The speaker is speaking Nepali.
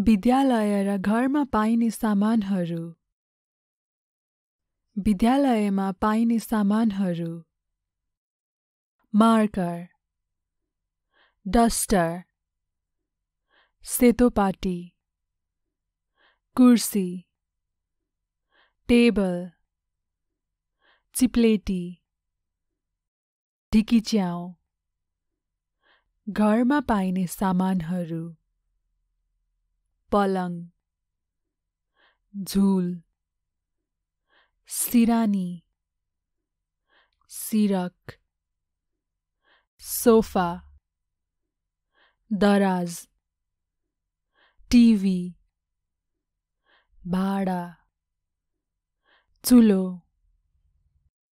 विद्यालय र घरमा पाइने सामानहरू विद्यालयमा पाइने सामानहरू मार्कर डस्टर सेतोपाटी कुर्सी टेबल चिप्लेटी ढिकिच्याउ घरमा पाइने सामानहरू पलंग झूल सिरानी सिरक सोफा दराज टीवी भाड़ा चूलो